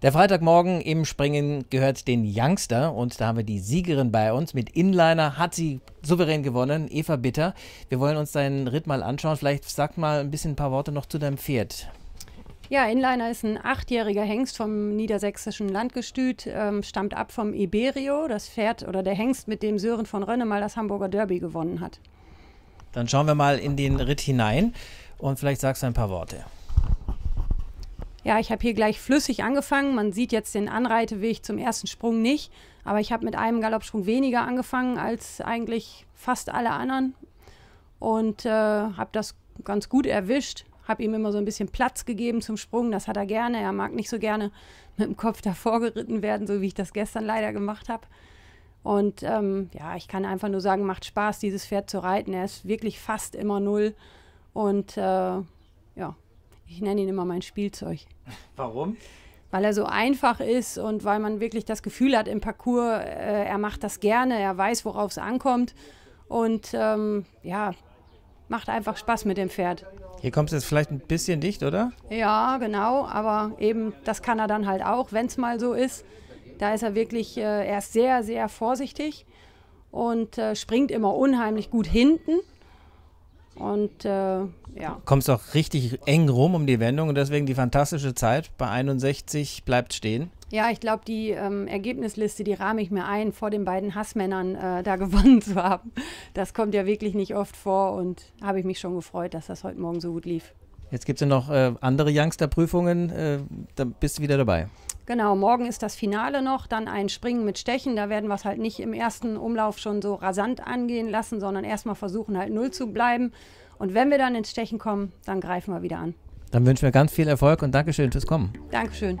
Der Freitagmorgen im Springen gehört den Youngster und da haben wir die Siegerin bei uns. Mit Inliner hat sie souverän gewonnen, Eva Bitter. Wir wollen uns deinen Ritt mal anschauen. Vielleicht sag mal ein bisschen ein paar Worte noch zu deinem Pferd. Ja, Inliner ist ein achtjähriger Hengst vom niedersächsischen Landgestüt, ähm, stammt ab vom Iberio, das Pferd oder der Hengst, mit dem Sören von Rönne mal das Hamburger Derby gewonnen hat. Dann schauen wir mal in den Ritt hinein und vielleicht sagst du ein paar Worte. Ja, ich habe hier gleich flüssig angefangen. Man sieht jetzt den Anreiteweg zum ersten Sprung nicht, aber ich habe mit einem Galoppsprung weniger angefangen als eigentlich fast alle anderen und äh, habe das ganz gut erwischt. Habe ihm immer so ein bisschen Platz gegeben zum Sprung. Das hat er gerne. Er mag nicht so gerne mit dem Kopf davor geritten werden, so wie ich das gestern leider gemacht habe. Und ähm, ja, ich kann einfach nur sagen, macht Spaß, dieses Pferd zu reiten. Er ist wirklich fast immer null. Und äh, ja, ich nenne ihn immer mein Spielzeug. Warum? Weil er so einfach ist und weil man wirklich das Gefühl hat im Parcours, äh, er macht das gerne, er weiß, worauf es ankommt und ähm, ja, macht einfach Spaß mit dem Pferd. Hier kommt es jetzt vielleicht ein bisschen dicht, oder? Ja, genau, aber eben das kann er dann halt auch, wenn es mal so ist. Da ist er wirklich, äh, er ist sehr, sehr vorsichtig und äh, springt immer unheimlich gut hinten. Und äh, ja. Du kommst auch richtig eng rum um die Wendung und deswegen die fantastische Zeit bei 61 bleibt stehen. Ja, ich glaube, die ähm, Ergebnisliste, die rahme ich mir ein, vor den beiden Hassmännern äh, da gewonnen zu haben. Das kommt ja wirklich nicht oft vor und habe ich mich schon gefreut, dass das heute Morgen so gut lief. Jetzt gibt es ja noch äh, andere Youngster-Prüfungen, äh, da bist du wieder dabei. Genau, morgen ist das Finale noch, dann ein Springen mit Stechen. Da werden wir es halt nicht im ersten Umlauf schon so rasant angehen lassen, sondern erstmal versuchen halt null zu bleiben. Und wenn wir dann ins Stechen kommen, dann greifen wir wieder an. Dann wünschen wir ganz viel Erfolg und Dankeschön fürs Kommen. Dankeschön.